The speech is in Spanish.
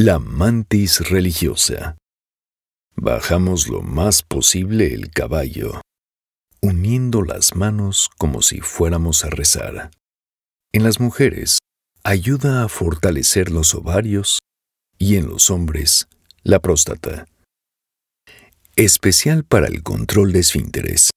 La mantis religiosa. Bajamos lo más posible el caballo, uniendo las manos como si fuéramos a rezar. En las mujeres, ayuda a fortalecer los ovarios y en los hombres, la próstata. Especial para el control de esfínteres.